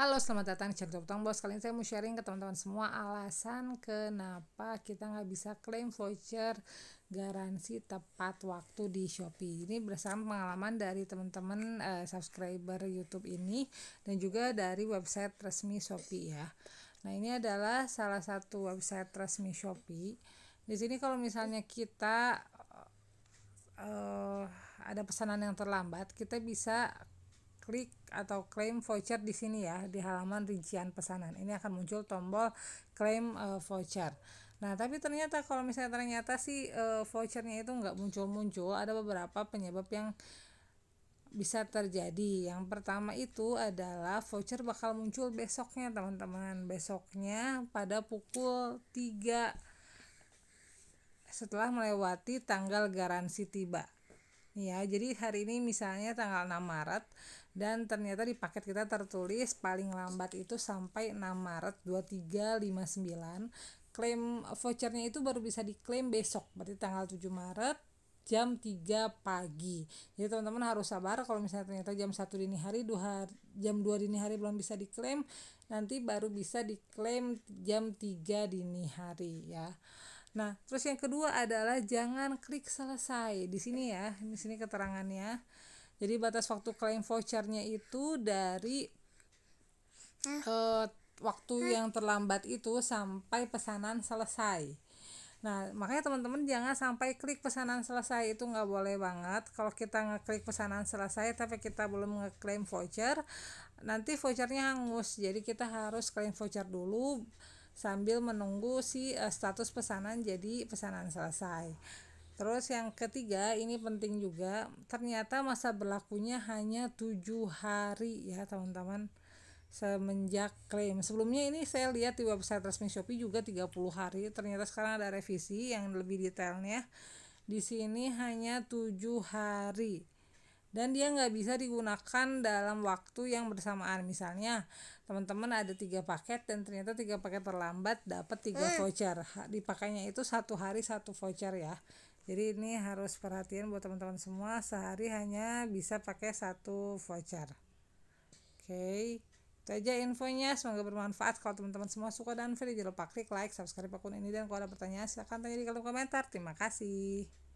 Halo, selamat datang di Jack Tang Bos. Kali ini saya mau sharing ke teman-teman semua alasan kenapa kita nggak bisa klaim voucher garansi tepat waktu di Shopee. Ini berdasarkan pengalaman dari teman-teman uh, subscriber YouTube ini dan juga dari website resmi Shopee ya. Nah, ini adalah salah satu website resmi Shopee. Di sini kalau misalnya kita uh, ada pesanan yang terlambat, kita bisa klik atau claim voucher di sini ya di halaman rincian pesanan ini akan muncul tombol claim uh, eh, voucher nah tapi ternyata kalau misalnya ternyata si uh, vouchernya itu nggak muncul-muncul ada beberapa penyebab yang bisa terjadi yang pertama itu adalah voucher bakal muncul besoknya teman-teman besoknya pada pukul 3 setelah melewati tanggal garansi tiba ya jadi hari ini misalnya tanggal 6 Maret dan ternyata di paket kita tertulis paling lambat itu sampai 6 Maret 2359 klaim vouchernya itu baru bisa diklaim besok berarti tanggal 7 Maret jam 3 pagi jadi teman-teman harus sabar kalau misalnya ternyata jam 1 dini hari 2 hari, jam 2 dini hari belum bisa diklaim nanti baru bisa diklaim jam 3 dini hari ya Nah, terus yang kedua adalah jangan klik selesai. Di sini ya, di sini keterangannya. Jadi batas waktu klaim vouchernya itu dari uh, waktu yang terlambat itu sampai pesanan selesai. Nah, makanya teman-teman jangan sampai klik pesanan selesai itu nggak boleh banget. Kalau kita ngeklik pesanan selesai tapi kita belum ngeklaim voucher, nanti vouchernya hangus. Jadi kita harus klaim voucher dulu sambil menunggu si uh, status pesanan jadi pesanan selesai. Terus yang ketiga ini penting juga ternyata masa berlakunya hanya tujuh hari ya teman-teman semenjak klaim sebelumnya ini saya lihat di website resmi Shopee juga 30 hari ternyata sekarang ada revisi yang lebih detailnya di sini hanya tujuh hari dan dia nggak bisa digunakan dalam waktu yang bersamaan misalnya teman-teman ada tiga paket dan ternyata tiga paket terlambat dapat tiga hmm. voucher dipakainya itu satu hari satu voucher ya jadi ini harus perhatian buat teman-teman semua sehari hanya bisa pakai satu voucher oke okay. itu aja infonya semoga bermanfaat kalau teman-teman semua suka dan video jangan lupa klik like subscribe akun ini dan kalau ada pertanyaan silahkan tanya di kolom komentar terima kasih